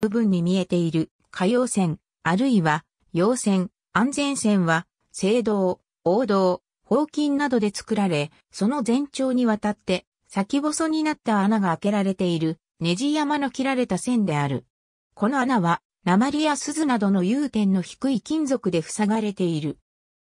部分に見えている可用線、あるいは陽線、安全線は、青銅、王銅、宝金などで作られ、その全長にわたって先細になった穴が開けられている、ネジ山の切られた線である。この穴は、鉛や鈴などの融点の低い金属で塞がれている。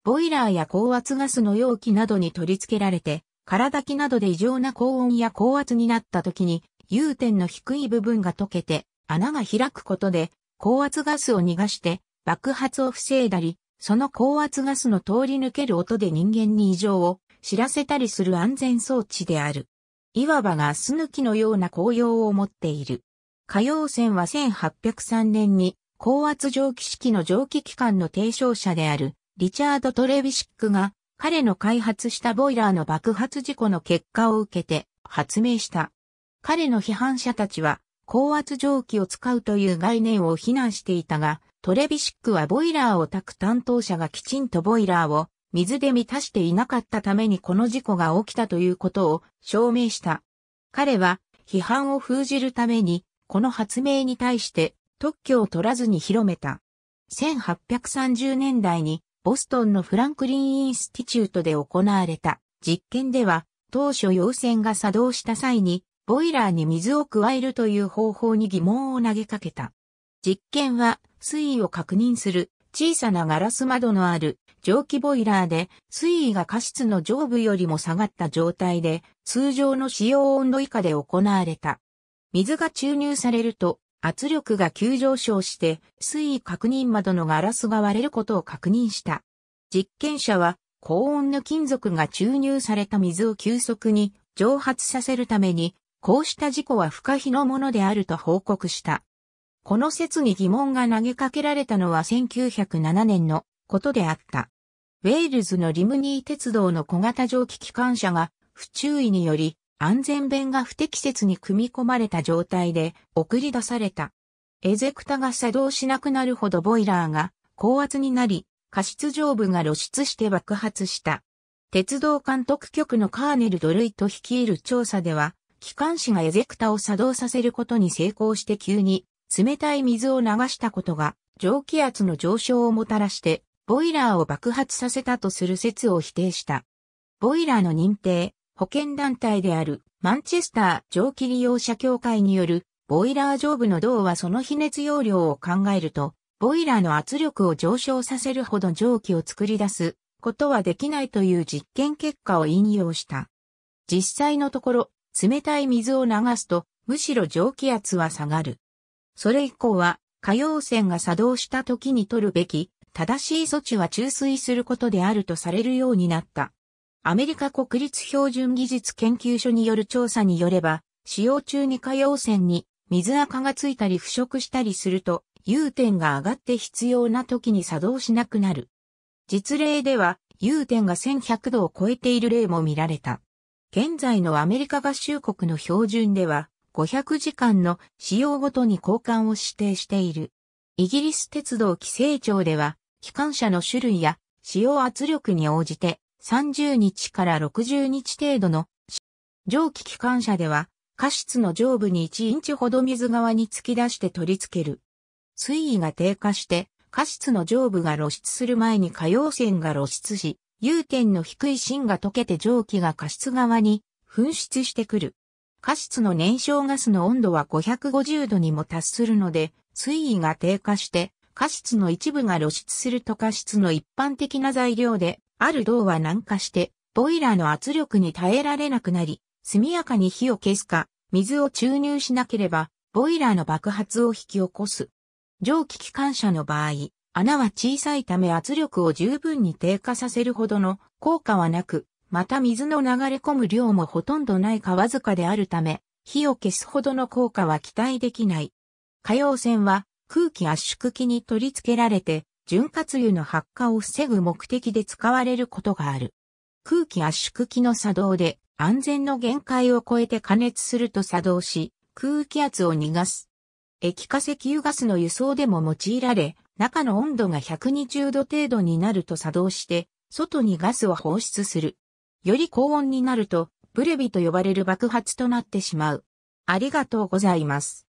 ボイラーや高圧ガスの容器などに取り付けられて、体木などで異常な高温や高圧になった時に、融点の低い部分が溶けて、穴が開くことで高圧ガスを逃がして爆発を防いだり、その高圧ガスの通り抜ける音で人間に異常を知らせたりする安全装置である。いわばガス抜きのような効用を持っている。火曜線は1803年に高圧蒸気式の蒸気機関の提唱者であるリチャード・トレビシックが彼の開発したボイラーの爆発事故の結果を受けて発明した。彼の批判者たちは高圧蒸気を使うという概念を非難していたが、トレビシックはボイラーを焚く担当者がきちんとボイラーを水で満たしていなかったためにこの事故が起きたということを証明した。彼は批判を封じるためにこの発明に対して特許を取らずに広めた。1830年代にボストンのフランクリン・インスティチュートで行われた実験では当初陽線が作動した際にボイラーに水を加えるという方法に疑問を投げかけた。実験は水位を確認する小さなガラス窓のある蒸気ボイラーで水位が加湿の上部よりも下がった状態で通常の使用温度以下で行われた。水が注入されると圧力が急上昇して水位確認窓のガラスが割れることを確認した。実験者は高温の金属が注入された水を急速に蒸発させるためにこうした事故は不可避のものであると報告した。この説に疑問が投げかけられたのは1907年のことであった。ウェールズのリムニー鉄道の小型蒸気機関車が不注意により安全弁が不適切に組み込まれた状態で送り出された。エゼクタが作動しなくなるほどボイラーが高圧になり、過失上部が露出して爆発した。鉄道監督局のカーネル・ドルイト率いる調査では、機関士がエゼクタを作動させることに成功して急に冷たい水を流したことが蒸気圧の上昇をもたらしてボイラーを爆発させたとする説を否定した。ボイラーの認定、保険団体であるマンチェスター蒸気利用者協会によるボイラー上部の銅はその比熱容量を考えると、ボイラーの圧力を上昇させるほど蒸気を作り出すことはできないという実験結果を引用した。実際のところ、冷たい水を流すと、むしろ蒸気圧は下がる。それ以降は、火曜線が作動した時に取るべき、正しい措置は注水することであるとされるようになった。アメリカ国立標準技術研究所による調査によれば、使用中に火曜線に水垢がついたり腐食したりすると、融点が上がって必要な時に作動しなくなる。実例では、融点が1100度を超えている例も見られた。現在のアメリカ合衆国の標準では、500時間の使用ごとに交換を指定している。イギリス鉄道規制庁では、機関車の種類や使用圧力に応じて30日から60日程度の蒸気機関車では、過失の上部に1インチほど水側に突き出して取り付ける。水位が低下して、過失の上部が露出する前に可用線が露出し、融点の低い芯が溶けて蒸気が加湿側に噴出してくる。加湿の燃焼ガスの温度は550度にも達するので、水位が低下して、加湿の一部が露出すると加湿の一般的な材料で、ある銅は軟化して、ボイラーの圧力に耐えられなくなり、速やかに火を消すか、水を注入しなければ、ボイラーの爆発を引き起こす。蒸気機関車の場合、穴は小さいため圧力を十分に低下させるほどの効果はなく、また水の流れ込む量もほとんどないかわずかであるため、火を消すほどの効果は期待できない。火曜線は空気圧縮機に取り付けられて、潤滑油の発火を防ぐ目的で使われることがある。空気圧縮機の作動で安全の限界を超えて加熱すると作動し、空気圧を逃がす。液化石油ガスの輸送でも用いられ、中の温度が120度程度になると作動して、外にガスを放出する。より高温になると、ブレビと呼ばれる爆発となってしまう。ありがとうございます。